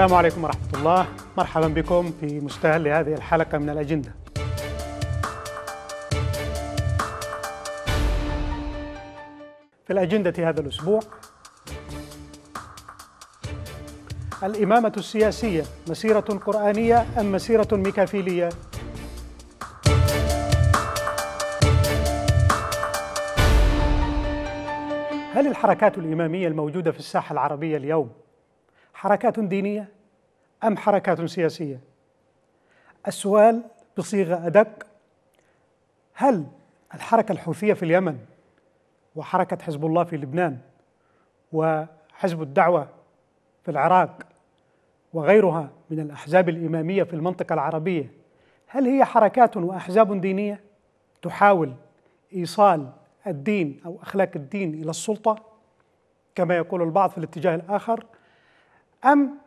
السلام عليكم ورحمة الله مرحبا بكم في مستهل هذه الحلقة من الأجندة في الأجندة هذا الأسبوع الإمامة السياسية مسيرة قرآنية أم مسيرة ميكافيلية؟ هل الحركات الإمامية الموجودة في الساحة العربية اليوم حركات دينيه ام حركات سياسيه السؤال بصيغه ادق هل الحركه الحوثيه في اليمن وحركه حزب الله في لبنان وحزب الدعوه في العراق وغيرها من الاحزاب الاماميه في المنطقه العربيه هل هي حركات واحزاب دينيه تحاول ايصال الدين او اخلاق الدين الى السلطه كما يقول البعض في الاتجاه الاخر أم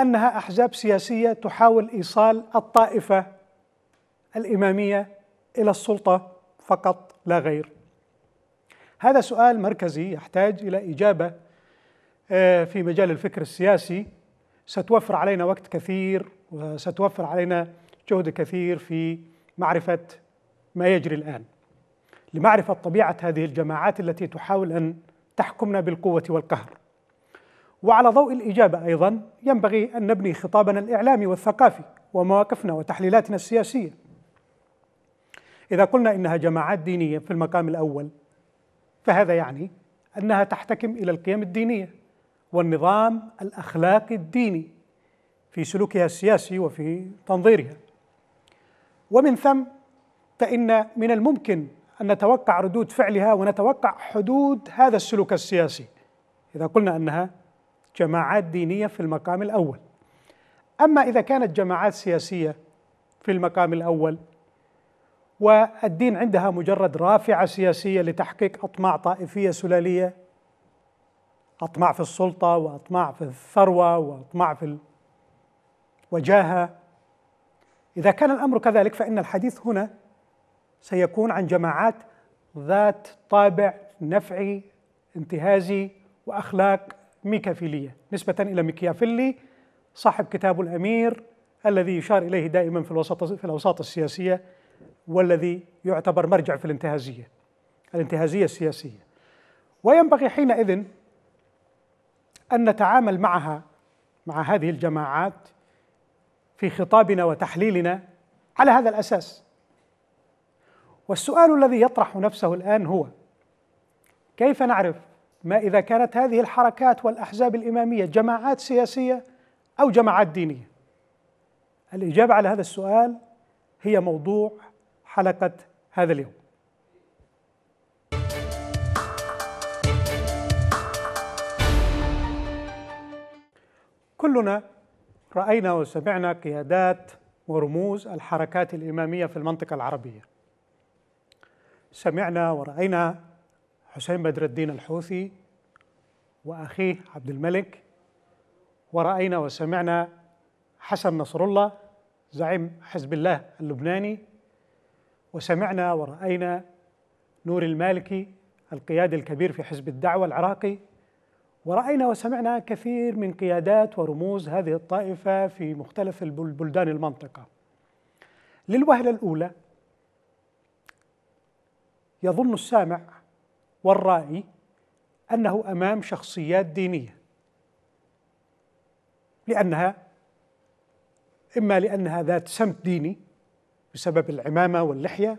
أنها أحزاب سياسية تحاول إيصال الطائفة الإمامية إلى السلطة فقط لا غير هذا سؤال مركزي يحتاج إلى إجابة آه، في مجال الفكر السياسي ستوفر علينا وقت كثير وستوفر علينا جهد كثير في معرفة ما يجري الآن لمعرفة طبيعة هذه الجماعات التي تحاول أن تحكمنا بالقوة والقهر وعلى ضوء الإجابة أيضا ينبغي أن نبني خطابنا الإعلامي والثقافي ومواقفنا وتحليلاتنا السياسية إذا قلنا إنها جماعات دينية في المقام الأول فهذا يعني أنها تحتكم إلى القيم الدينية والنظام الأخلاقي الديني في سلوكها السياسي وفي تنظيرها ومن ثم فإن من الممكن أن نتوقع ردود فعلها ونتوقع حدود هذا السلوك السياسي إذا قلنا أنها جماعات دينية في المقام الأول أما إذا كانت جماعات سياسية في المقام الأول والدين عندها مجرد رافعة سياسية لتحقيق أطماع طائفية سلالية أطماع في السلطة وأطماع في الثروة وأطماع في الوجاهة إذا كان الأمر كذلك فإن الحديث هنا سيكون عن جماعات ذات طابع نفعي انتهازي وأخلاق ميكافيلية نسبة إلى ميكيافيلي صاحب كتاب الأمير الذي يشار إليه دائما في الوسط في الأوساط السياسية والذي يعتبر مرجع في الانتهازية الانتهازية السياسية وينبغي حينئذ أن نتعامل معها مع هذه الجماعات في خطابنا وتحليلنا على هذا الأساس والسؤال الذي يطرح نفسه الآن هو كيف نعرف ما إذا كانت هذه الحركات والأحزاب الإمامية جماعات سياسية أو جماعات دينية الإجابة على هذا السؤال هي موضوع حلقة هذا اليوم كلنا رأينا وسمعنا قيادات ورموز الحركات الإمامية في المنطقة العربية سمعنا ورأينا حسين بدر الدين الحوثي وأخيه عبد الملك ورأينا وسمعنا حسن نصر الله زعيم حزب الله اللبناني وسمعنا ورأينا نور المالكي القيادي الكبير في حزب الدعوة العراقي ورأينا وسمعنا كثير من قيادات ورموز هذه الطائفة في مختلف بلدان المنطقة للوهلة الأولى يظن السامع والرائي انه امام شخصيات دينيه لانها اما لانها ذات سمت ديني بسبب العمامه واللحيه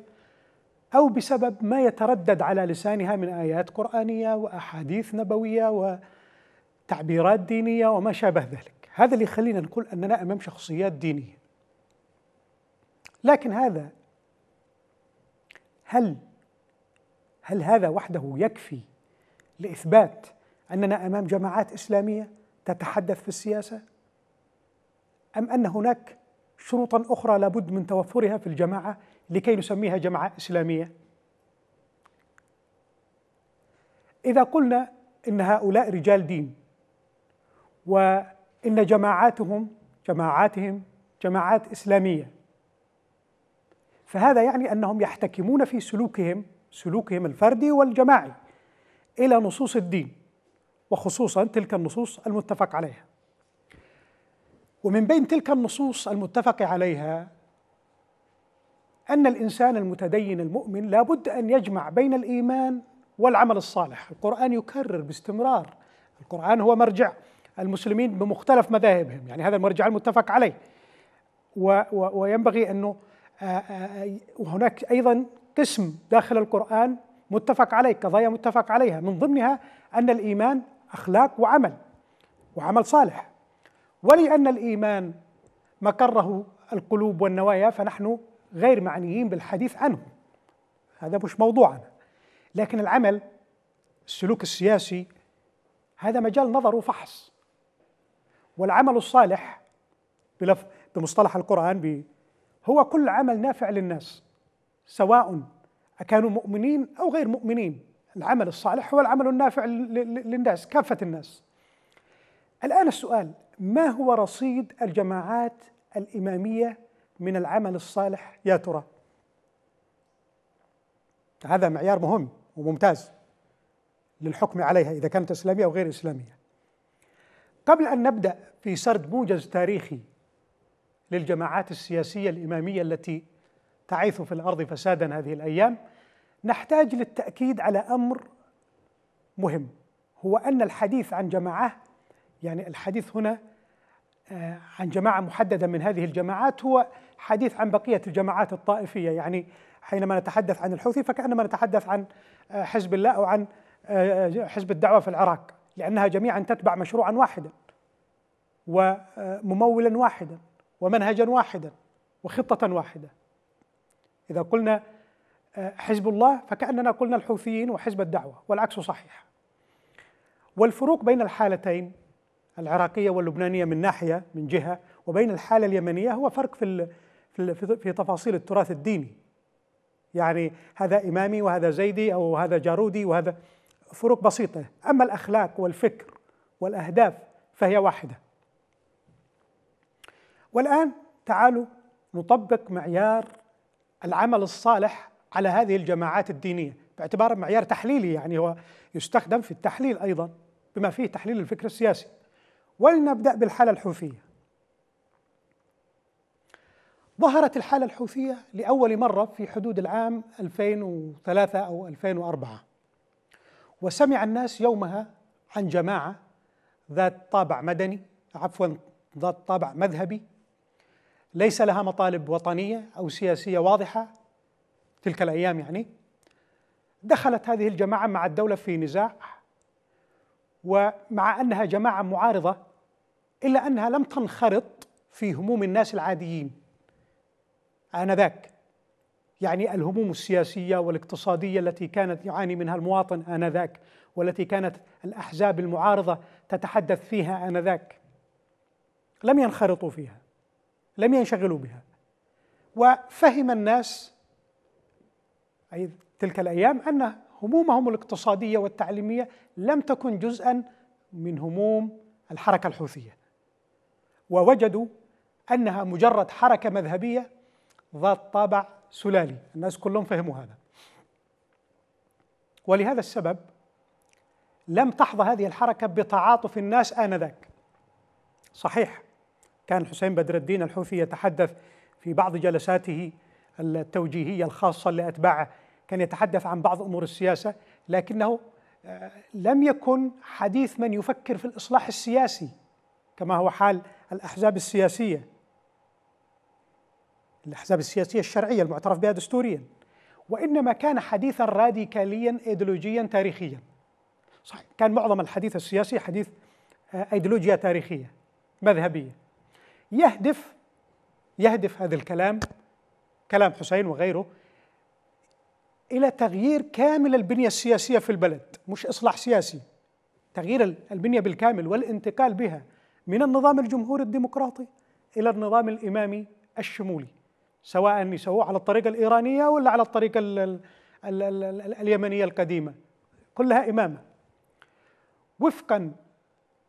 او بسبب ما يتردد على لسانها من ايات قرانيه واحاديث نبويه وتعبيرات دينيه وما شابه ذلك هذا اللي يخلينا نقول اننا امام شخصيات دينيه لكن هذا هل هل هذا وحده يكفي لاثبات اننا امام جماعات اسلاميه تتحدث في السياسه ام ان هناك شروطا اخرى لابد من توفرها في الجماعه لكي نسميها جماعه اسلاميه اذا قلنا ان هؤلاء رجال دين وان جماعاتهم جماعاتهم جماعات اسلاميه فهذا يعني انهم يحتكمون في سلوكهم سلوكهم الفردي والجماعي إلى نصوص الدين وخصوصا تلك النصوص المتفق عليها ومن بين تلك النصوص المتفق عليها أن الإنسان المتدين المؤمن لابد أن يجمع بين الإيمان والعمل الصالح القرآن يكرر باستمرار القرآن هو مرجع المسلمين بمختلف مذاهبهم يعني هذا المرجع المتفق عليه و و وينبغي أنه هناك أيضا قسم داخل القرآن متفق عليه قضايا متفق عليها من ضمنها أن الإيمان أخلاق وعمل وعمل صالح ولأن الإيمان مقره القلوب والنوايا فنحن غير معنيين بالحديث عنه هذا مش موضوعنا لكن العمل السلوك السياسي هذا مجال نظر وفحص والعمل الصالح بمصطلح القرآن هو كل عمل نافع للناس سواء أكانوا مؤمنين أو غير مؤمنين العمل الصالح هو العمل النافع للناس كافة الناس الآن السؤال ما هو رصيد الجماعات الإمامية من العمل الصالح يا ترى هذا معيار مهم وممتاز للحكم عليها إذا كانت إسلامية أو غير إسلامية قبل أن نبدأ في سرد موجز تاريخي للجماعات السياسية الإمامية التي تعيث في الارض فسادا هذه الايام نحتاج للتاكيد على امر مهم هو ان الحديث عن جماعه يعني الحديث هنا آه، عن جماعه محدده من هذه الجماعات هو حديث عن بقيه الجماعات الطائفيه يعني حينما نتحدث عن الحوثي فكانما نتحدث عن آه، حزب الله او عن آه، حزب الدعوه في العراق لانها جميعا تتبع مشروعا واحدا وممولا واحدا ومنهجا واحدا وخطه واحده إذا قلنا آه، حزب الله فكأننا قلنا الحوثيين وحزب الدعوة والعكس صحيح والفروق بين الحالتين العراقية واللبنانية من ناحية من جهة وبين الحالة اليمنية هو فرق في في تفاصيل التراث الديني يعني هذا إمامي وهذا زيدي أو هذا جارودي وهذا فروق بسيطة أما الأخلاق والفكر والأهداف فهي واحدة والآن تعالوا نطبق معيار العمل الصالح على هذه الجماعات الدينيه باعتبار معيار تحليلي يعني هو يستخدم في التحليل ايضا بما فيه تحليل الفكر السياسي ولنبدا بالحاله الحوثيه ظهرت الحالة الحوثية لأول مرة في حدود العام 2003 أو 2004 وسمع الناس يومها عن جماعة ذات طابع مدني عفوا ذات طابع مذهبي ليس لها مطالب وطنيه او سياسيه واضحه تلك الايام يعني دخلت هذه الجماعه مع الدوله في نزاع ومع انها جماعه معارضه الا انها لم تنخرط في هموم الناس العاديين انذاك يعني الهموم السياسيه والاقتصاديه التي كانت يعاني منها المواطن انذاك والتي كانت الاحزاب المعارضه تتحدث فيها انذاك لم ينخرطوا فيها لم ينشغلوا بها وفهم الناس أي تلك الأيام أن همومهم الاقتصادية والتعليمية لم تكن جزءا من هموم الحركة الحوثية ووجدوا أنها مجرد حركة مذهبية ذات طابع سلالي الناس كلهم فهموا هذا ولهذا السبب لم تحظى هذه الحركة بتعاطف الناس آنذاك صحيح كان حسين بدر الدين الحوثي يتحدث في بعض جلساته التوجيهية الخاصة لأتباعه كان يتحدث عن بعض أمور السياسة لكنه آه، لم يكن حديث من يفكر في الإصلاح السياسي كما هو حال الأحزاب السياسية الأحزاب السياسية الشرعية المعترف بها دستوريا وإنما كان حديثا راديكاليا إيديولوجيا تاريخيا صحيح كان معظم الحديث السياسي حديث آه، أيديولوجيا تاريخية مذهبية يهدف يهدف هذا الكلام كلام حسين وغيره الى تغيير كامل البنيه السياسيه في البلد مش اصلاح سياسي تغيير البنيه بالكامل والانتقال بها من النظام الجمهوري الديمقراطي الى النظام الامامي الشمولي سواء يسووه على الطريقه الايرانيه ولا على الطريقه الـ الـ الـ الـ الـ اليمنيه القديمه كلها امامه وفقا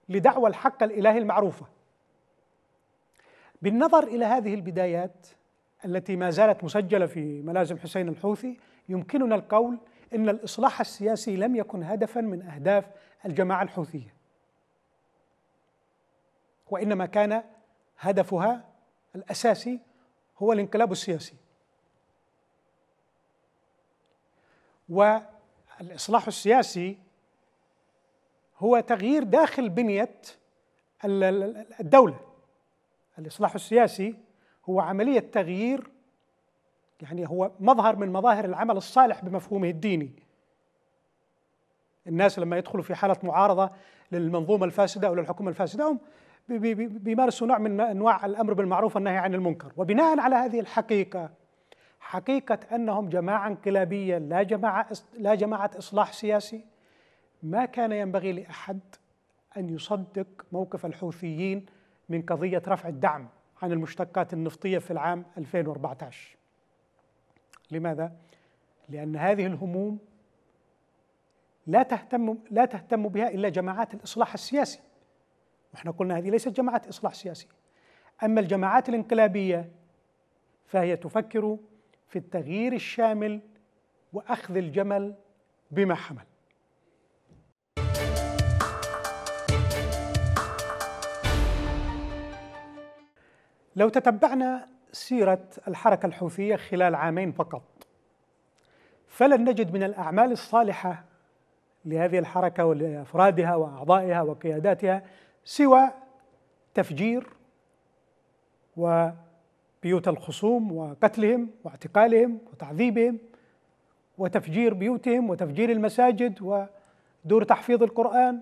لدعوى الحق الالهي المعروفه بالنظر إلى هذه البدايات التي ما زالت مسجلة في ملازم حسين الحوثي يمكننا القول إن الإصلاح السياسي لم يكن هدفا من أهداف الجماعة الحوثية وإنما كان هدفها الأساسي هو الانقلاب السياسي والإصلاح السياسي هو تغيير داخل بنية الدولة الإصلاح السياسي هو عملية تغيير يعني هو مظهر من مظاهر العمل الصالح بمفهومه الديني الناس لما يدخلوا في حالة معارضة للمنظومة الفاسدة أو للحكومة الفاسدة هم بيمارسوا نوع من أنواع الأمر بالمعروف والنهي عن المنكر وبناء على هذه الحقيقة حقيقة أنهم جماعة انقلابية لا جماعة لا جماعة إصلاح سياسي ما كان ينبغي لأحد أن يصدق موقف الحوثيين من قضية رفع الدعم عن المشتقات النفطية في العام 2014 لماذا؟ لأن هذه الهموم لا تهتم لا تهتم بها إلا جماعات الإصلاح السياسي واحنا قلنا هذه ليست جماعات إصلاح سياسي أما الجماعات الانقلابية فهي تفكر في التغيير الشامل وأخذ الجمل بما حمل لو تتبعنا سيرة الحركة الحوثية خلال عامين فقط فلن نجد من الأعمال الصالحة لهذه الحركة ولأفرادها وأعضائها وقياداتها سوى تفجير وبيوت الخصوم وقتلهم واعتقالهم وتعذيبهم وتفجير بيوتهم وتفجير المساجد ودور تحفيظ القرآن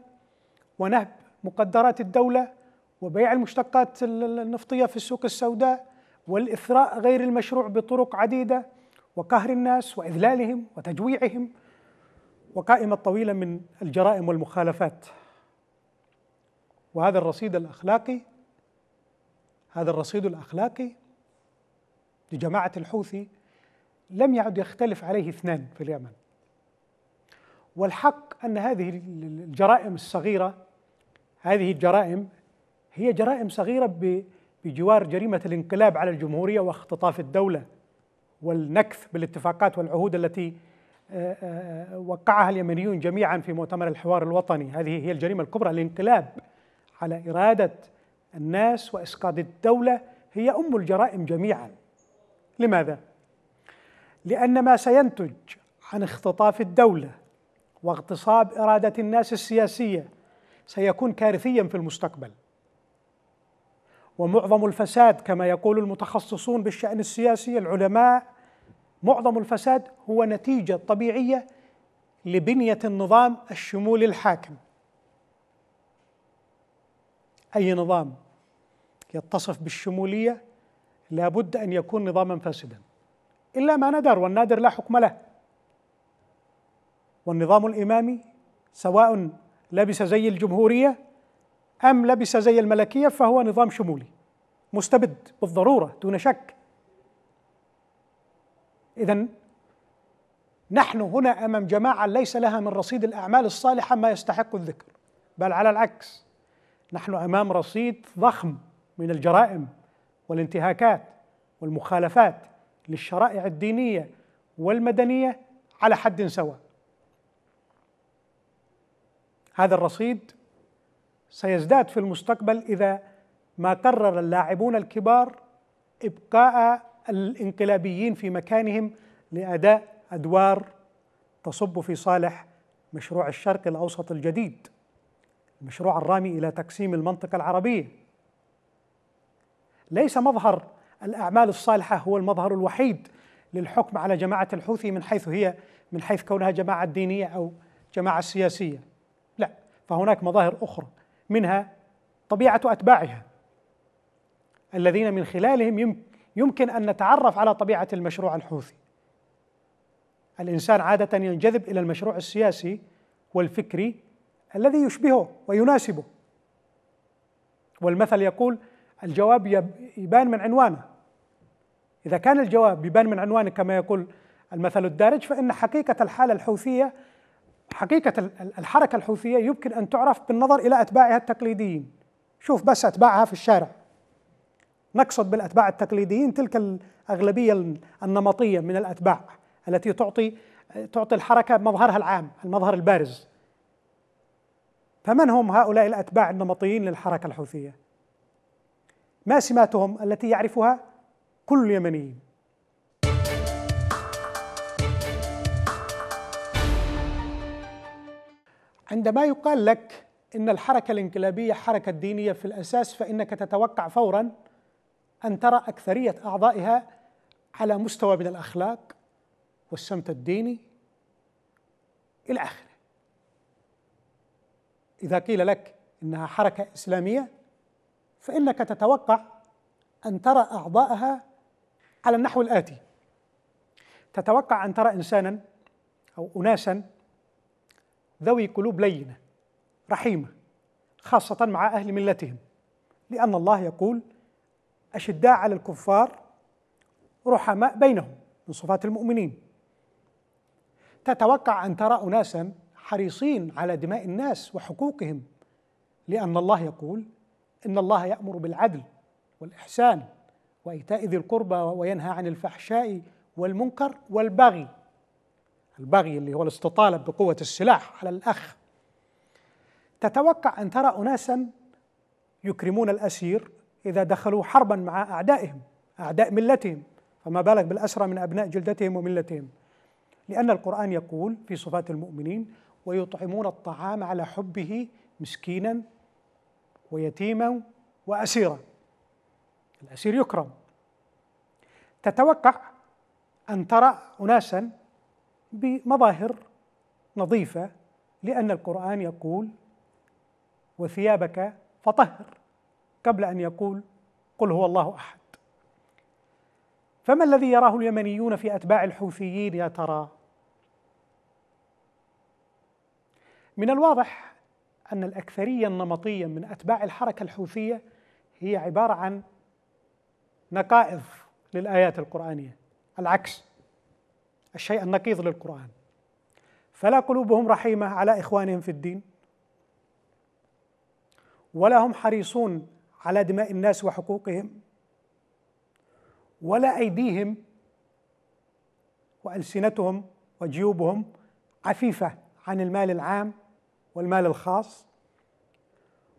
ونهب مقدرات الدولة وبيع المشتقات النفطية في السوق السوداء والإثراء غير المشروع بطرق عديدة وقهر الناس وإذلالهم وتجويعهم وقائمة طويلة من الجرائم والمخالفات وهذا الرصيد الأخلاقي هذا الرصيد الأخلاقي لجماعة الحوثي لم يعد يختلف عليه اثنان في اليمن والحق أن هذه الجرائم الصغيرة هذه الجرائم هي جرائم صغيرة بجوار جريمة الانقلاب على الجمهورية واختطاف الدولة والنكث بالاتفاقات والعهود التي آه، آه، وقعها اليمنيون جميعا في مؤتمر الحوار الوطني هذه هي الجريمة الكبرى الانقلاب على إرادة الناس وإسقاط الدولة هي أم الجرائم جميعا لماذا؟ لأن ما سينتج عن اختطاف الدولة واغتصاب إرادة الناس السياسية سيكون كارثيا في المستقبل ومعظم الفساد كما يقول المتخصصون بالشأن السياسي العلماء معظم الفساد هو نتيجة طبيعية لبنية النظام الشمولي الحاكم أي نظام يتصف بالشمولية لابد أن يكون نظاما فاسدا إلا ما ندر والنادر لا حكم له والنظام الإمامي سواء لبس زي الجمهورية أم لبس زي الملكية فهو نظام شمولي مستبد بالضرورة دون شك إذا نحن هنا أمام جماعة ليس لها من رصيد الأعمال الصالحة ما يستحق الذكر بل على العكس نحن أمام رصيد ضخم من الجرائم والانتهاكات والمخالفات للشرائع الدينية والمدنية على حد سواء هذا الرصيد سيزداد في المستقبل إذا ما قرر اللاعبون الكبار إبقاء الانقلابيين في مكانهم لأداء أدوار تصب في صالح مشروع الشرق الأوسط الجديد المشروع الرامي إلى تقسيم المنطقة العربية ليس مظهر الأعمال الصالحة هو المظهر الوحيد للحكم على جماعة الحوثي من حيث هي من حيث كونها جماعة دينية أو جماعة سياسية لا فهناك مظاهر أخرى منها طبيعه اتباعها الذين من خلالهم يمكن ان نتعرف على طبيعه المشروع الحوثي الانسان عاده ينجذب الى المشروع السياسي والفكري الذي يشبهه ويناسبه والمثل يقول الجواب يبان من عنوانه اذا كان الجواب يبان من عنوانه كما يقول المثل الدارج فان حقيقه الحاله الحوثيه حقيقة الحركة الحوثية يمكن أن تعرف بالنظر إلى أتباعها التقليديين شوف بس أتباعها في الشارع نقصد بالأتباع التقليديين تلك الأغلبية النمطية من الأتباع التي تعطي تعطي الحركة مظهرها العام المظهر البارز فمن هم هؤلاء الأتباع النمطيين للحركة الحوثية؟ ما سماتهم التي يعرفها كل اليمنيين عندما يقال لك ان الحركه الانقلابيه حركه دينيه في الاساس فانك تتوقع فورا ان ترى اكثريه اعضائها على مستوى من الاخلاق والسمت الديني الى اخره. اذا قيل لك انها حركه اسلاميه فانك تتوقع ان ترى اعضائها على النحو الاتي تتوقع ان ترى انسانا او اناسا ذوي قلوب لينه رحيمه خاصه مع اهل ملتهم لان الله يقول اشداء على الكفار رحماء بينهم من صفات المؤمنين تتوقع ان ترى اناسا حريصين على دماء الناس وحقوقهم لان الله يقول ان الله يامر بالعدل والاحسان وايتاء ذي القربى وينهى عن الفحشاء والمنكر والبغي البغي اللي هو الاستطالة بقوة السلاح على الأخ تتوقع أن ترى أناسا يكرمون الأسير إذا دخلوا حربا مع أعدائهم أعداء ملتهم فما بالك بالأسرى من أبناء جلدتهم وملتهم لأن القرآن يقول في صفات المؤمنين ويطعمون الطعام على حبه مسكينا ويتيما وأسيرا الأسير يكرم تتوقع أن ترى أناسا بمظاهر نظيفة لأن القرآن يقول وثيابك فطهر قبل أن يقول قل هو الله أحد فما الذي يراه اليمنيون في أتباع الحوثيين يا ترى من الواضح أن الأكثرية النمطية من أتباع الحركة الحوثية هي عبارة عن نقائض للآيات القرآنية العكس الشيء النقيض للقرآن فلا قلوبهم رحيمة على إخوانهم في الدين ولا هم حريصون على دماء الناس وحقوقهم ولا أيديهم وألسنتهم وجيوبهم عفيفة عن المال العام والمال الخاص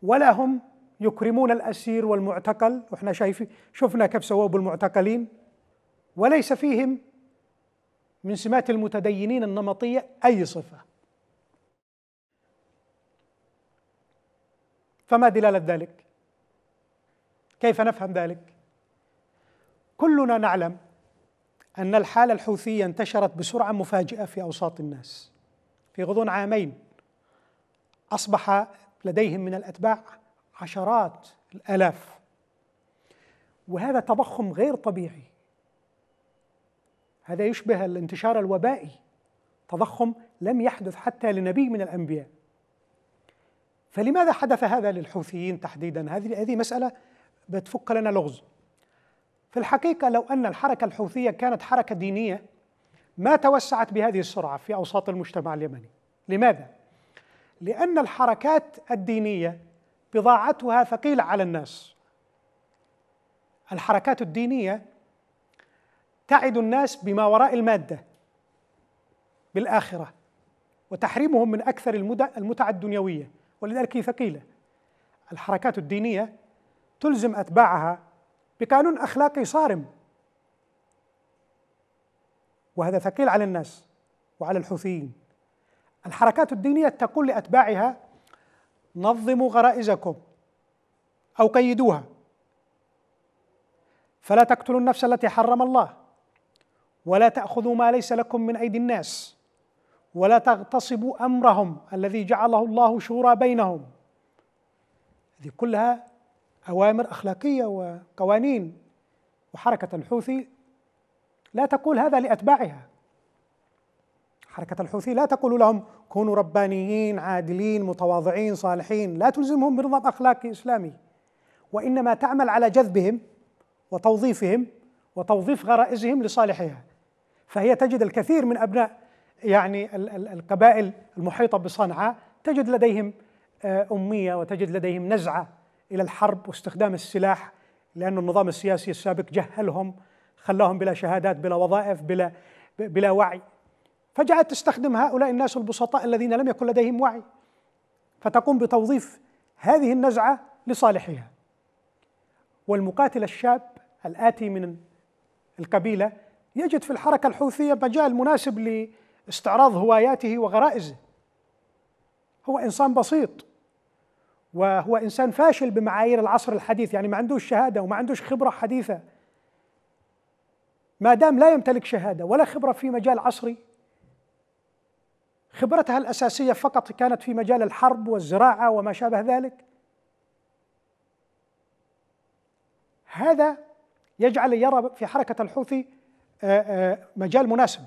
ولا هم يكرمون الأسير والمعتقل وإحنا شايفين شفنا كيف سووا بالمعتقلين وليس فيهم من سمات المتدينين النمطيه اي صفه فما دلاله ذلك كيف نفهم ذلك كلنا نعلم ان الحاله الحوثيه انتشرت بسرعه مفاجئه في اوساط الناس في غضون عامين اصبح لديهم من الاتباع عشرات الالاف وهذا تضخم غير طبيعي هذا يشبه الانتشار الوبائي تضخم لم يحدث حتى لنبي من الانبياء فلماذا حدث هذا للحوثيين تحديدا هذه هذه مساله بتفك لنا لغز في الحقيقه لو ان الحركه الحوثيه كانت حركه دينيه ما توسعت بهذه السرعه في اوساط المجتمع اليمني لماذا لان الحركات الدينيه بضاعتها ثقيله على الناس الحركات الدينيه تعد الناس بما وراء الماده بالاخره وتحريمهم من اكثر المتع الدنيويه ولذلك كيف قيل الحركات الدينيه تلزم اتباعها بقانون اخلاقي صارم وهذا ثقيل على الناس وعلى الحوثيين الحركات الدينيه تقول لاتباعها نظموا غرائزكم او قيدوها فلا تقتلوا النفس التي حرم الله ولا تاخذوا ما ليس لكم من ايدي الناس ولا تغتصبوا امرهم الذي جعله الله شورى بينهم هذه كلها اوامر اخلاقيه وقوانين وحركه الحوثي لا تقول هذا لاتباعها حركه الحوثي لا تقول لهم كونوا ربانيين عادلين متواضعين صالحين لا تلزمهم بنظام اخلاقي اسلامي وانما تعمل على جذبهم وتوظيفهم وتوظيف غرائزهم لصالحها فهي تجد الكثير من أبناء يعني القبائل المحيطة بصنعاء تجد لديهم آه، أمية وتجد لديهم نزعة إلى الحرب واستخدام السلاح لأن النظام السياسي السابق جهلهم خلاهم بلا شهادات بلا وظائف بلا بلا وعي فجاءت تستخدم هؤلاء الناس البسطاء الذين لم يكن لديهم وعي فتقوم بتوظيف هذه النزعة لصالحها والمقاتل الشاب الآتي من القبيلة يجد في الحركة الحوثية مجال مناسب لاستعراض هواياته وغرائزه هو إنسان بسيط وهو إنسان فاشل بمعايير العصر الحديث يعني ما عندوش شهادة وما عندوش خبرة حديثة ما دام لا يمتلك شهادة ولا خبرة في مجال عصري خبرتها الأساسية فقط كانت في مجال الحرب والزراعة وما شابه ذلك هذا يجعل يرى في حركة الحوثي آه، آه، مجال مناسب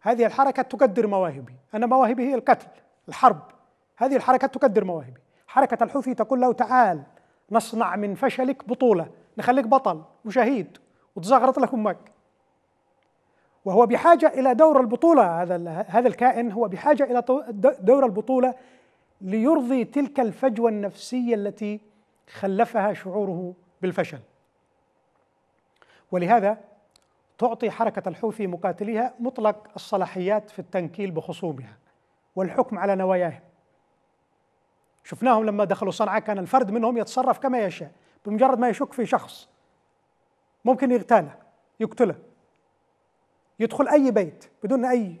هذه الحركة تقدر مواهبي أنا مواهبي هي القتل الحرب هذه الحركة تقدر مواهبي حركة الحوثي تقول له تعال نصنع من فشلك بطولة نخليك بطل وشهيد وتزغرط لك أمك وهو بحاجة إلى دور البطولة هذا هذا الكائن هو بحاجة إلى دور البطولة ليرضي تلك الفجوة النفسية التي خلفها شعوره بالفشل ولهذا تعطي حركة الحوثي مقاتليها مطلق الصلاحيات في التنكيل بخصومها والحكم على نواياهم شفناهم لما دخلوا صنعاء كان الفرد منهم يتصرف كما يشاء بمجرد ما يشك في شخص ممكن يغتاله يقتله يدخل أي بيت بدون أي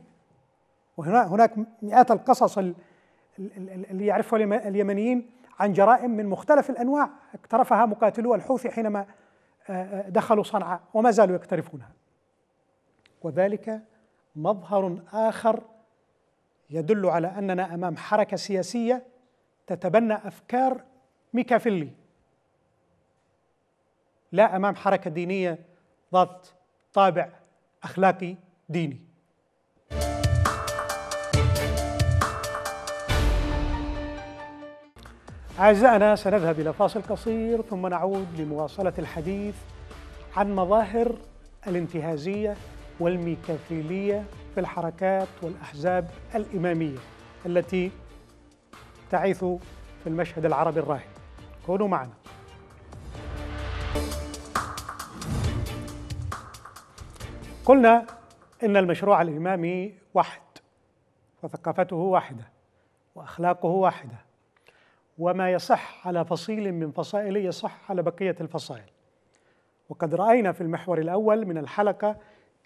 وهنا هناك مئات القصص اللي يعرفها اليمنيين عن جرائم من مختلف الأنواع اقترفها مقاتلو الحوثي حينما آه، آه، دخلوا صنعاء وما زالوا يقترفونها وذلك مظهر اخر يدل على اننا امام حركه سياسيه تتبنى افكار ميكافيلي لا امام حركه دينيه ذات طابع اخلاقي ديني أعزائنا سنذهب إلى فاصل قصير ثم نعود لمواصلة الحديث عن مظاهر الانتهازية والميكافيلية في الحركات والأحزاب الإمامية التي تعيث في المشهد العربي الراهن كونوا معنا قلنا إن المشروع الإمامي واحد وثقافته واحدة وأخلاقه واحدة وما يصح على فصيل من فصائله يصح على بقية الفصائل وقد رأينا في المحور الأول من الحلقة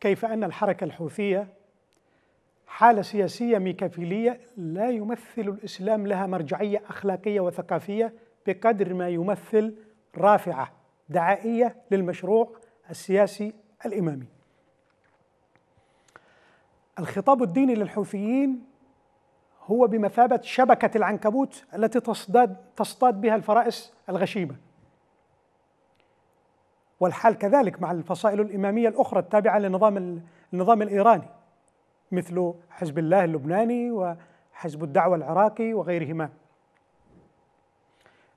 كيف أن الحركة الحوثية حالة سياسية ميكافيلية لا يمثل الإسلام لها مرجعية أخلاقية وثقافية بقدر ما يمثل رافعة دعائية للمشروع السياسي الإمامي الخطاب الديني للحوثيين هو بمثابة شبكة العنكبوت التي تصطاد تصطاد بها الفرائس الغشيمة والحال كذلك مع الفصائل الإمامية الأخرى التابعة لنظام النظام الإيراني مثل حزب الله اللبناني وحزب الدعوة العراقي وغيرهما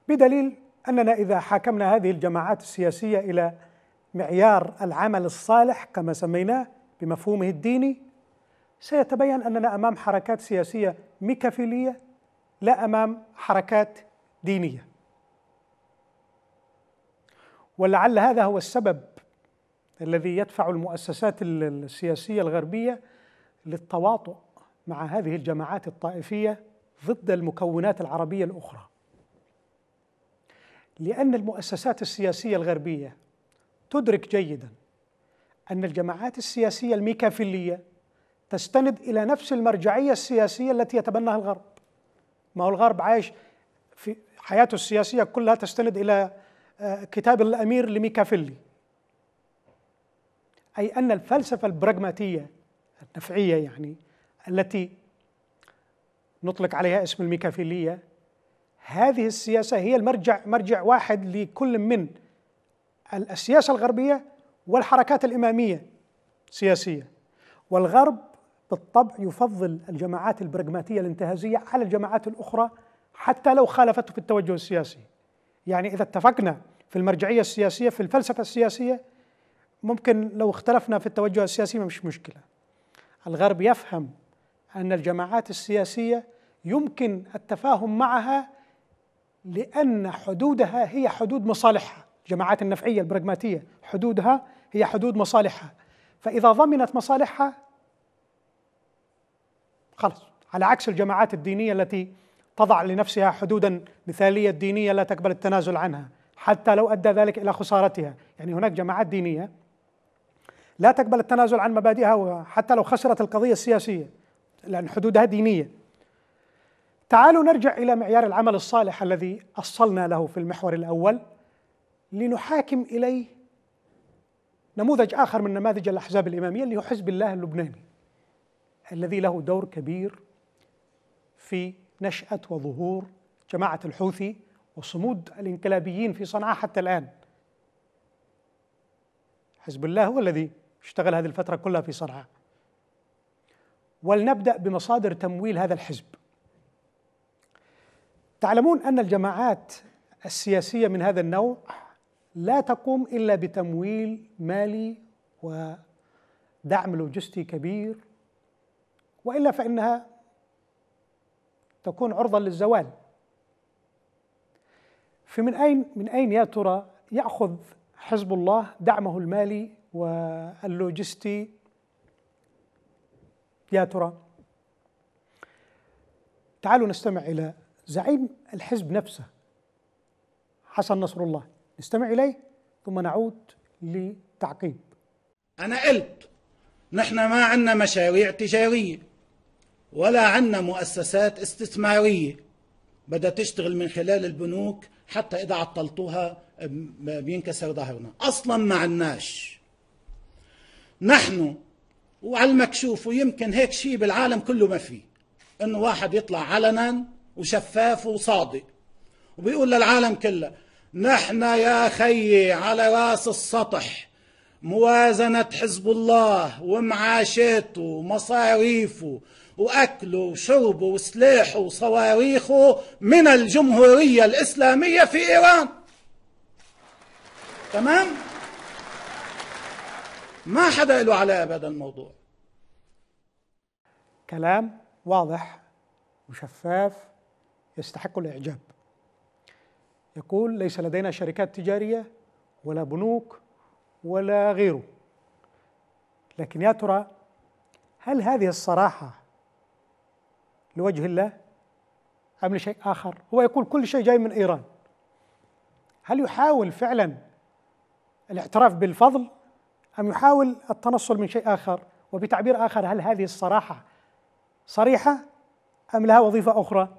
بدليل أننا إذا حاكمنا هذه الجماعات السياسية إلى معيار العمل الصالح كما سميناه بمفهومه الديني سيتبين أننا أمام حركات سياسية ميكافيلية لا أمام حركات دينية ولعل هذا هو السبب الذي يدفع المؤسسات السياسيه الغربيه للتواطؤ مع هذه الجماعات الطائفيه ضد المكونات العربيه الاخرى لان المؤسسات السياسيه الغربيه تدرك جيدا ان الجماعات السياسيه الميكافيليه تستند الى نفس المرجعيه السياسيه التي يتبناها الغرب ما هو الغرب عايش في حياته السياسيه كلها تستند الى كتاب الأمير لميكافيلي أي أن الفلسفة البراغماتية النفعية يعني التي نطلق عليها اسم الميكافيلية هذه السياسة هي المرجع مرجع واحد لكل من السياسة الغربية والحركات الإمامية السياسية والغرب بالطبع يفضل الجماعات البراغماتية الانتهازية على الجماعات الأخرى حتى لو خالفته في التوجه السياسي يعني إذا اتفقنا في المرجعية السياسية في الفلسفة السياسية ممكن لو اختلفنا في التوجه السياسي مش مشكلة الغرب يفهم أن الجماعات السياسية يمكن التفاهم معها لأن حدودها هي حدود مصالحها الجماعات النفعية البراغماتية حدودها هي حدود مصالحها فإذا ضمنت مصالحها خلص على عكس الجماعات الدينية التي تضع لنفسها حدودا مثاليه دينيه لا تقبل التنازل عنها حتى لو ادى ذلك الى خسارتها، يعني هناك جماعات دينيه لا تقبل التنازل عن مبادئها حتى لو خسرت القضيه السياسيه لان حدودها دينيه. تعالوا نرجع الى معيار العمل الصالح الذي اصلنا له في المحور الاول لنحاكم اليه نموذج اخر من نماذج الاحزاب الاماميه اللي هو حزب الله اللبناني الذي له دور كبير في نشأة وظهور جماعة الحوثي وصمود الانقلابيين في صنعاء حتى الآن حزب الله هو الذي اشتغل هذه الفترة كلها في صنعاء ولنبدأ بمصادر تمويل هذا الحزب تعلمون أن الجماعات السياسية من هذا النوع لا تقوم إلا بتمويل مالي ودعم لوجستي كبير وإلا فإنها تكون عرضة للزوال فمن أين من أين يا ترى يأخذ حزب الله دعمه المالي واللوجستي يا ترى تعالوا نستمع إلى زعيم الحزب نفسه حسن نصر الله نستمع إليه ثم نعود لتعقيب أنا قلت نحن ما عندنا مشاريع تجارية ولا عنا مؤسسات استثمارية بدها تشتغل من خلال البنوك حتى إذا عطلتوها بينكسر ظهرنا أصلا ما عناش نحن وعلى المكشوف ويمكن هيك شيء بالعالم كله ما فيه انه واحد يطلع علنا وشفاف وصادق وبيقول للعالم كله نحن يا خيي على راس السطح موازنة حزب الله ومعاشاته ومصاريفه وأكله وشربه وسلاحه وصواريخه من الجمهورية الإسلامية في إيران تمام؟ ما حدا له علاقة بهذا الموضوع كلام واضح وشفاف يستحق الإعجاب يقول ليس لدينا شركات تجارية ولا بنوك ولا غيره لكن يا ترى هل هذه الصراحة لوجه الله أم لشيء آخر هو يقول كل شيء جاي من إيران هل يحاول فعلا الاعتراف بالفضل أم يحاول التنصل من شيء آخر وبتعبير آخر هل هذه الصراحة صريحة أم لها وظيفة أخرى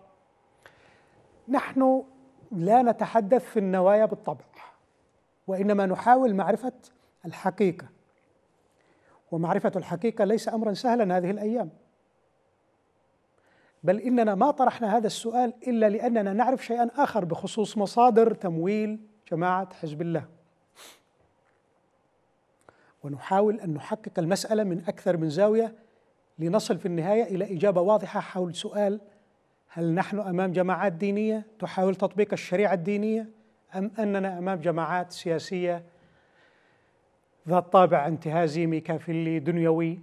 نحن لا نتحدث في النوايا بالطبع وإنما نحاول معرفة الحقيقة ومعرفة الحقيقة ليس أمرا سهلا هذه الأيام بل اننا ما طرحنا هذا السؤال الا لاننا نعرف شيئا اخر بخصوص مصادر تمويل جماعه حزب الله. ونحاول ان نحقق المساله من اكثر من زاويه لنصل في النهايه الى اجابه واضحه حول سؤال هل نحن امام جماعات دينيه تحاول تطبيق الشريعه الدينيه ام اننا امام جماعات سياسيه ذات طابع انتهازي ميكافيلي دنيوي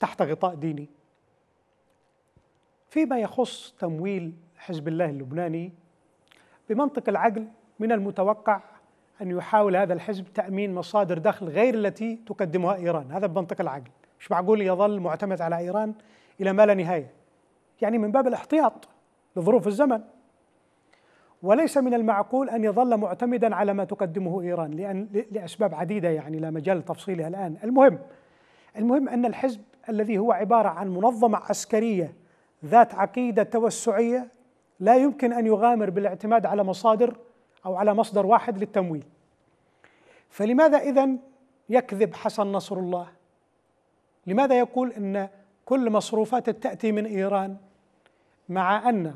تحت غطاء ديني فيما يخص تمويل حزب الله اللبناني بمنطق العقل من المتوقع أن يحاول هذا الحزب تأمين مصادر دخل غير التي تقدمها إيران هذا بمنطق العقل مش معقول يظل معتمد على إيران إلى ما لا نهاية يعني من باب الاحتياط لظروف الزمن وليس من المعقول أن يظل معتمدا على ما تقدمه إيران لأن لأسباب عديدة يعني لا مجال تفصيلها الآن المهم المهم أن الحزب الذي هو عبارة عن منظمة عسكرية ذات عقيده توسعيه لا يمكن ان يغامر بالاعتماد على مصادر او على مصدر واحد للتمويل. فلماذا اذا يكذب حسن نصر الله؟ لماذا يقول ان كل مصروفات تاتي من ايران مع ان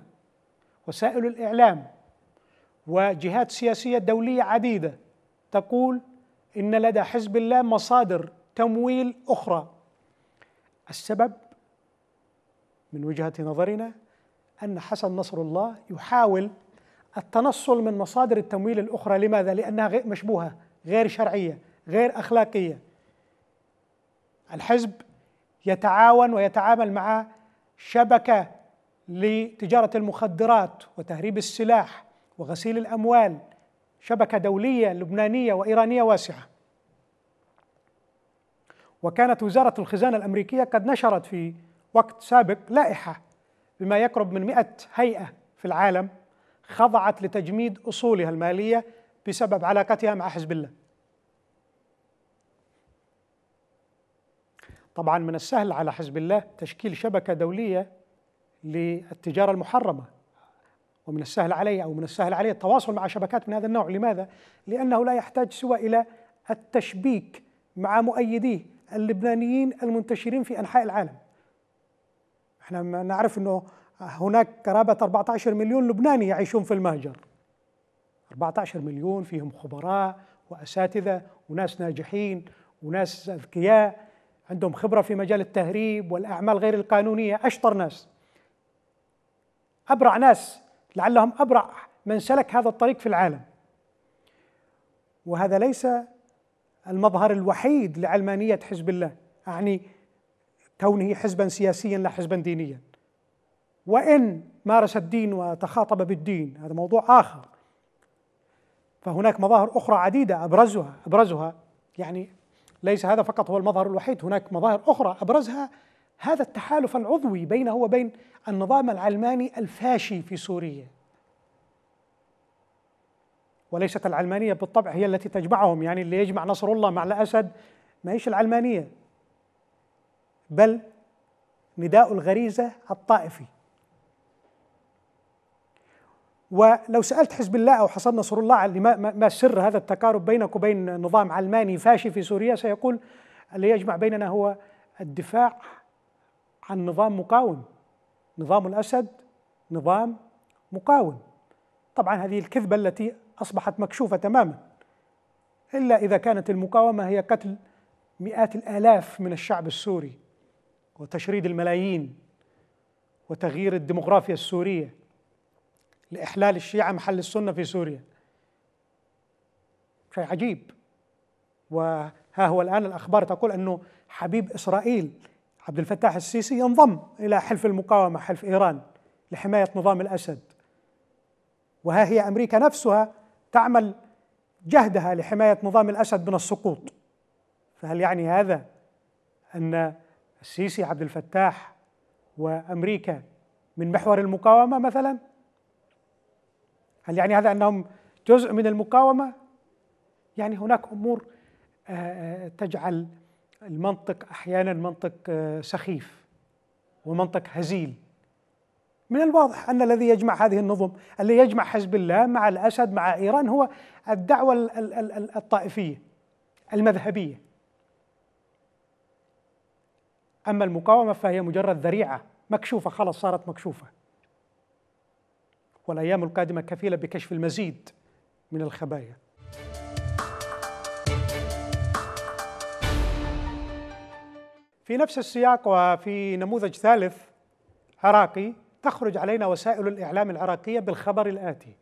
وسائل الاعلام وجهات سياسيه دوليه عديده تقول ان لدى حزب الله مصادر تمويل اخرى السبب من وجهة نظرنا أن حسن نصر الله يحاول التنصل من مصادر التمويل الأخرى لماذا؟ لأنها غير مشبوهة غير شرعية غير أخلاقية الحزب يتعاون ويتعامل مع شبكة لتجارة المخدرات وتهريب السلاح وغسيل الأموال شبكة دولية لبنانية وإيرانية واسعة وكانت وزارة الخزانة الأمريكية قد نشرت في وقت سابق لائحة بما يقرب من 100 هيئة في العالم خضعت لتجميد أصولها المالية بسبب علاقتها مع حزب الله طبعا من السهل على حزب الله تشكيل شبكة دولية للتجارة المحرمة ومن السهل عليه أو من السهل عليه التواصل مع شبكات من هذا النوع لماذا؟ لأنه لا يحتاج سوى إلى التشبيك مع مؤيديه اللبنانيين المنتشرين في أنحاء العالم احنا نعرف انه هناك قرابة 14 مليون لبناني يعيشون في المهجر 14 مليون فيهم خبراء وأساتذة وناس ناجحين وناس أذكياء عندهم خبرة في مجال التهريب والأعمال غير القانونية أشطر ناس أبرع ناس لعلهم أبرع من سلك هذا الطريق في العالم وهذا ليس المظهر الوحيد لعلمانية حزب الله أعني كونه حزبا سياسيا لا حزبا دينيا وإن مارس الدين وتخاطب بالدين هذا موضوع آخر فهناك مظاهر أخرى عديدة أبرزها أبرزها يعني ليس هذا فقط هو المظهر الوحيد هناك مظاهر أخرى أبرزها هذا التحالف العضوي بينه وبين النظام العلماني الفاشي في سوريا وليست العلمانية بالطبع هي التي تجمعهم يعني اللي يجمع نصر الله مع الأسد ما هيش العلمانية بل نداء الغريزة الطائفي ولو سألت حزب الله أو حسن نصر الله على ما سر هذا التقارب بينك وبين نظام علماني فاشي في سوريا سيقول اللي يجمع بيننا هو الدفاع عن نظام مقاوم نظام الأسد نظام مقاوم طبعا هذه الكذبة التي أصبحت مكشوفة تماما إلا إذا كانت المقاومة هي قتل مئات الآلاف من الشعب السوري وتشريد الملايين وتغيير الديموغرافيا السورية لإحلال الشيعة محل السنة في سوريا شيء عجيب وها هو الآن الأخبار تقول أنه حبيب إسرائيل عبد الفتاح السيسي ينضم إلى حلف المقاومة حلف إيران لحماية نظام الأسد وها هي أمريكا نفسها تعمل جهدها لحماية نظام الأسد من السقوط فهل يعني هذا أن السيسي عبد الفتاح وامريكا من محور المقاومه مثلا هل يعني هذا انهم جزء من المقاومه يعني هناك امور آه، آه، تجعل المنطق احيانا منطق آه، سخيف ومنطق هزيل من الواضح ان الذي يجمع هذه النظم الذي يجمع حزب الله مع الاسد مع ايران هو الدعوه الطائفيه المذهبيه أما المقاومة فهي مجرد ذريعة مكشوفة خلاص صارت مكشوفة والأيام القادمة كفيلة بكشف المزيد من الخبايا في نفس السياق وفي نموذج ثالث عراقي تخرج علينا وسائل الإعلام العراقية بالخبر الآتي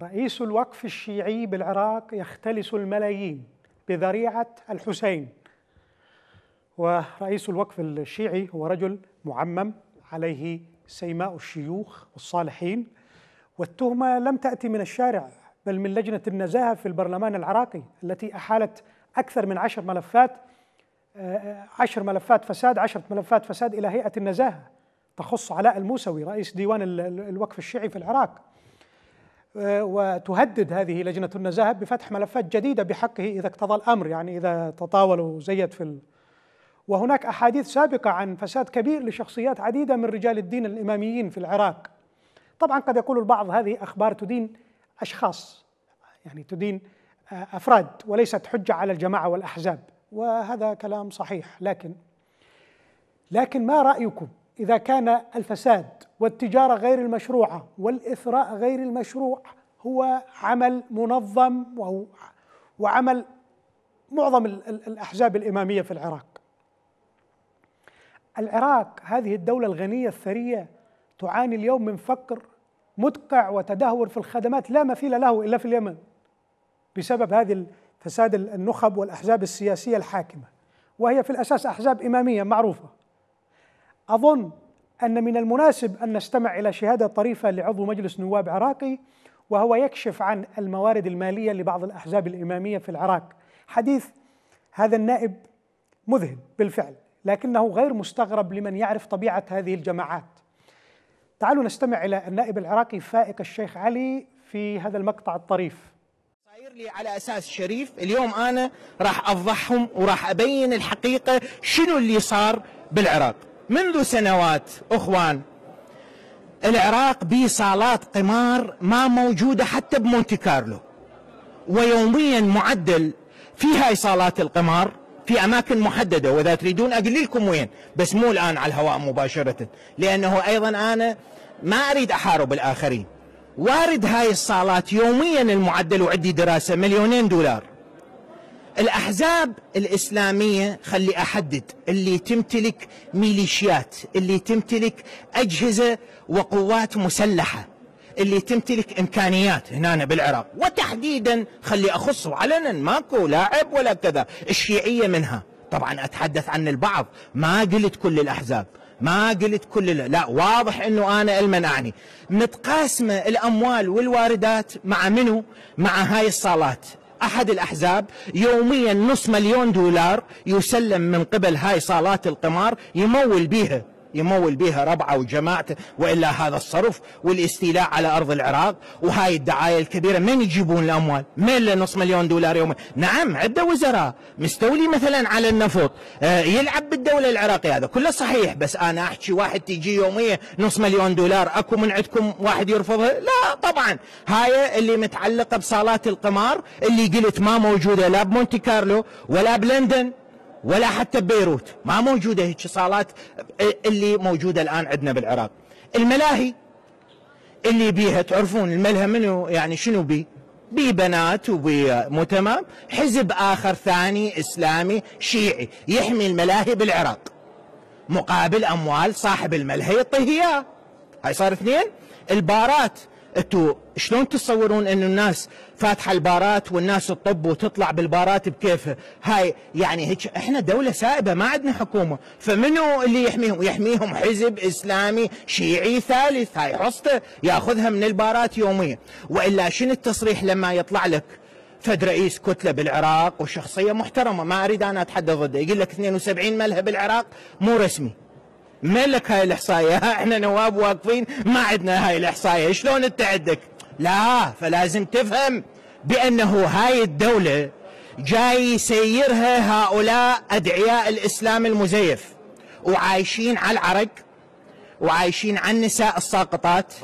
رئيس الوقف الشيعي بالعراق يختلس الملايين بذريعة الحسين ورئيس الوقف الشيعي هو رجل معمم عليه سيماء الشيوخ والصالحين والتهمة لم تأتي من الشارع بل من لجنة النزاهة في البرلمان العراقي التي أحالت أكثر من عشر ملفات آه، عشر ملفات فساد عشرة ملفات فساد إلى هيئة النزاهة تخص علاء الموسوي رئيس ديوان الوقف الشيعي في العراق آه، وتهدد هذه لجنة النزاهة بفتح ملفات جديدة بحقه إذا اقتضى الأمر يعني إذا تطاولوا زيد في وهناك احاديث سابقه عن فساد كبير لشخصيات عديده من رجال الدين الاماميين في العراق. طبعا قد يقول البعض هذه اخبار تدين اشخاص يعني تدين آه، افراد وليست حجه على الجماعه والاحزاب وهذا كلام صحيح لكن لكن ما رايكم اذا كان الفساد والتجاره غير المشروعه والاثراء غير المشروع هو عمل منظم وعمل معظم الاحزاب الاماميه في العراق العراق هذه الدولة الغنية الثرية تعاني اليوم من فقر مدقع وتدهور في الخدمات لا مثيل له إلا في اليمن بسبب هذه فساد النخب والأحزاب السياسية الحاكمة وهي في الأساس أحزاب إمامية معروفة أظن أن من المناسب أن نستمع إلى شهادة طريفة لعضو مجلس نواب عراقي وهو يكشف عن الموارد المالية لبعض الأحزاب الإمامية في العراق حديث هذا النائب مذهل بالفعل لكنه غير مستغرب لمن يعرف طبيعه هذه الجماعات. تعالوا نستمع الى النائب العراقي فائق الشيخ علي في هذا المقطع الطريف. صاير لي على اساس شريف، اليوم انا راح افضحهم وراح ابين الحقيقه شنو اللي صار بالعراق. منذ سنوات اخوان العراق به صالات قمار ما موجوده حتى بمونتي كارلو. ويوميا معدل في هاي صالات القمار في أماكن محددة وإذا تريدون أقول لكم وين بس مو الآن على الهواء مباشرة لأنه أيضا أنا ما أريد أحارب الآخرين وارد هاي الصالات يوميا المعدل وعندي دراسة مليونين دولار الأحزاب الإسلامية خلي أحدد اللي تمتلك ميليشيات اللي تمتلك أجهزة وقوات مسلحة اللي تمتلك امكانيات هنا بالعراق وتحديدا خلي اخصه علنا ماكو لاعب ولا كذا الشيعيه منها طبعا اتحدث عن البعض ما قلت كل الاحزاب ما قلت كل لا واضح انه انا المن اعني متقاسمه الاموال والواردات مع منو مع هاي الصالات احد الاحزاب يوميا نص مليون دولار يسلم من قبل هاي صالات القمار يمول بيها يمول بها ربعه وجماعته والا هذا الصرف والاستيلاء على ارض العراق وهاي الدعايه الكبيره من يجيبون الاموال؟ من نص مليون دولار يوم نعم عده وزراء مستولي مثلا على النفط آه، يلعب بالدوله العراقيه هذا كله صحيح بس انا احكي واحد تيجي يوميه نص مليون دولار اكو من عندكم واحد يرفضها؟ لا طبعا هاي اللي متعلقه بصالات القمار اللي قلت ما موجوده لا بمونتي كارلو ولا بلندن ولا حتى ببيروت ما موجودة هيك صالات اللي موجودة الآن عندنا بالعراق الملاهي اللي بيها تعرفون الملهى منو يعني شنو بي بي بنات وبي تمام حزب آخر ثاني إسلامي شيعي يحمي الملاهي بالعراق مقابل أموال صاحب الملهى يعطيه إياه هاي صار اثنين البارات انتوا شلون تتصورون انه الناس فاتحه البارات والناس تطب وتطلع بالبارات بكيفها هاي يعني هيك احنا دوله سائبه ما عندنا حكومه فمنو اللي يحميهم يحميهم حزب اسلامي شيعي ثالث هاي حصته ياخذها من البارات يوميا والا شنو التصريح لما يطلع لك فد رئيس كتلة بالعراق وشخصية محترمة ما أريد أنا أتحدى ضده يقول لك 72 ملهى بالعراق مو رسمي لك هاي الاحصائيه احنا نواب واقفين ما عندنا هاي الاحصائيه شلون انت عندك لا فلازم تفهم بانه هاي الدوله جاي يسيرها هؤلاء ادعياء الاسلام المزيف وعايشين على العرق وعايشين على النساء الساقطات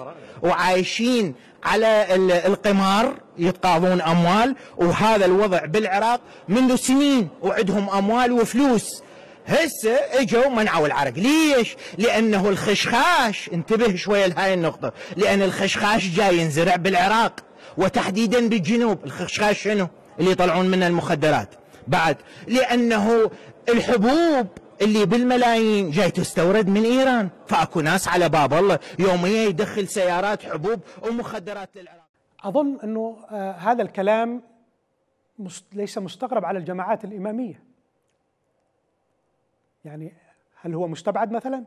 وعايشين على القمار يتقاضون اموال وهذا الوضع بالعراق منذ سنين وعندهم اموال وفلوس هسه اجوا منعوا العرق ليش لانه الخشخاش انتبه شويه لهاي النقطه لان الخشخاش جاي ينزرع بالعراق وتحديدا بالجنوب الخشخاش شنو اللي يطلعون منه المخدرات بعد لانه الحبوب اللي بالملايين جاي تستورد من ايران فاكو ناس على باب الله يوميا يدخل سيارات حبوب ومخدرات للعراق اظن انه آه، هذا الكلام ليس مستغرب على الجماعات الاماميه يعني هل هو مستبعد مثلا؟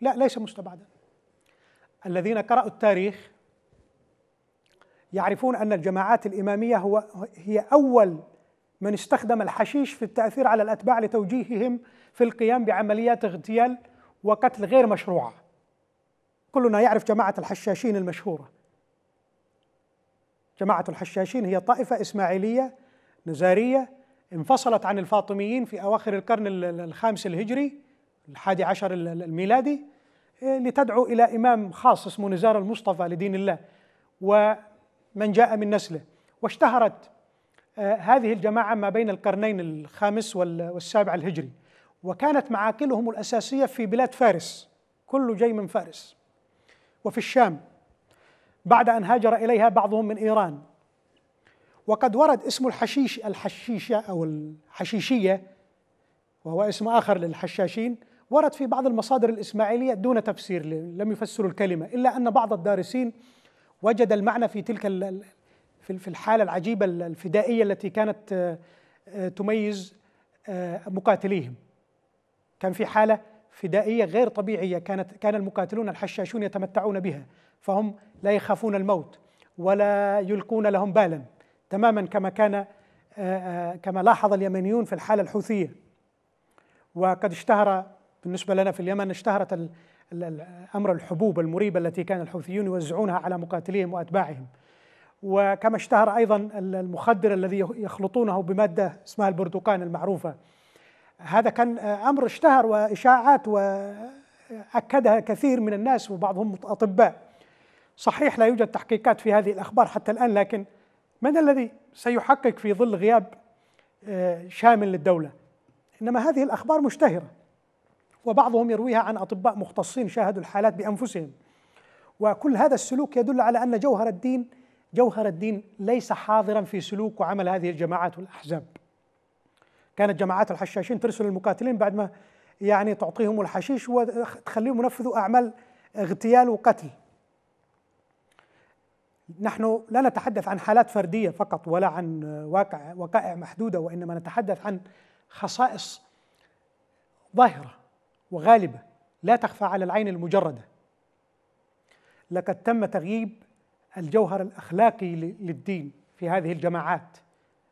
لا ليس مستبعدا الذين قرأوا التاريخ يعرفون أن الجماعات الإمامية هو هي أول من استخدم الحشيش في التأثير على الأتباع لتوجيههم في القيام بعمليات اغتيال وقتل غير مشروعة كلنا يعرف جماعة الحشاشين المشهورة جماعة الحشاشين هي طائفة إسماعيلية نزارية انفصلت عن الفاطميين في أواخر القرن الخامس الهجري الحادي عشر الميلادي إيه، لتدعو إلى إمام خاص اسمه نزار المصطفى لدين الله ومن جاء من نسله واشتهرت آه، هذه الجماعة ما بين القرنين الخامس والسابع الهجري وكانت معاقلهم الأساسية في بلاد فارس كل جاي من فارس وفي الشام بعد أن هاجر إليها بعضهم من إيران وقد ورد اسم الحشيش الحشيشة أو الحشيشية وهو اسم آخر للحشاشين ورد في بعض المصادر الإسماعيلية دون تفسير لم يفسروا الكلمة إلا أن بعض الدارسين وجد المعنى في تلك في الحالة العجيبة الفدائية التي كانت آه، آه، تميز آه، مقاتليهم كان في حالة فدائية غير طبيعية كانت كان المقاتلون الحشاشون يتمتعون بها فهم لا يخافون الموت ولا يلقون لهم بالا تماما كما كان آه، آه، كما لاحظ اليمنيون في الحالة الحوثية وقد اشتهر بالنسبة لنا في اليمن اشتهرت امر الحبوب المريبة التي كان الحوثيون يوزعونها على مقاتليهم وأتباعهم وكما اشتهر أيضا المخدر الذي يخلطونه بمادة اسمها البرتقال المعروفة هذا كان آه، أمر اشتهر وإشاعات وأكدها كثير من الناس وبعضهم أطباء صحيح لا يوجد تحقيقات في هذه الأخبار حتى الآن لكن من الذي سيحقق في ظل غياب آه، شامل للدولة إنما هذه الأخبار مشتهرة وبعضهم يرويها عن أطباء مختصين شاهدوا الحالات بأنفسهم وكل هذا السلوك يدل على أن جوهر الدين جوهر الدين ليس حاضرا في سلوك وعمل هذه الجماعات والأحزاب كانت جماعات الحشاشين ترسل المقاتلين بعد ما يعني تعطيهم الحشيش وتخليهم ينفذوا أعمال اغتيال وقتل نحن لا نتحدث عن حالات فردية فقط ولا عن واقع وقائع محدودة وإنما نتحدث عن خصائص ظاهرة وغالبة لا تخفى على العين المجردة لقد تم تغييب الجوهر الأخلاقي للدين في هذه الجماعات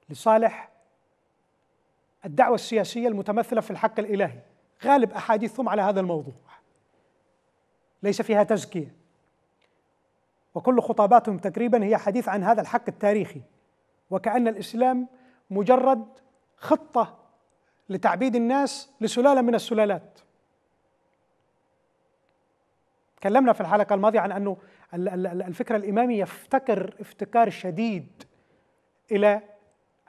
لصالح الدعوة السياسية المتمثلة في الحق الإلهي غالب أحاديثهم على هذا الموضوع ليس فيها تزكية وكل خطاباتهم تقريبا هي حديث عن هذا الحق التاريخي وكأن الإسلام مجرد خطة لتعبيد الناس لسلالة من السلالات تكلمنا في الحلقة الماضية عن أنه الفكر الإمامي يفتكر افتكار شديد إلى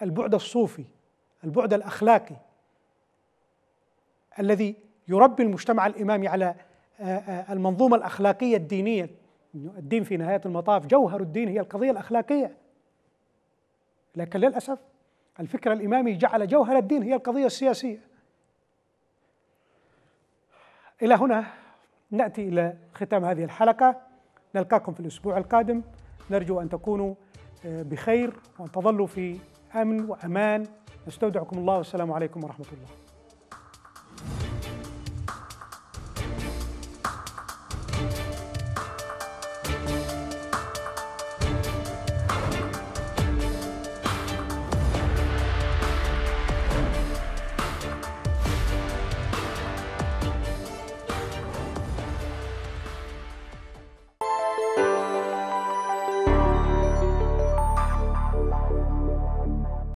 البعد الصوفي البعد الأخلاقي الذي يربي المجتمع الإمامي على آه، آه، المنظومة الأخلاقية الدينية الدين في نهاية المطاف جوهر الدين هي القضية الأخلاقية لكن للأسف الفكر الإمامي جعل جوهر الدين هي القضية السياسية إلى هنا نأتي إلى ختام هذه الحلقة نلقاكم في الأسبوع القادم نرجو أن تكونوا آه، بخير وأن تظلوا في أمن وأمان نستودعكم الله والسلام عليكم ورحمة الله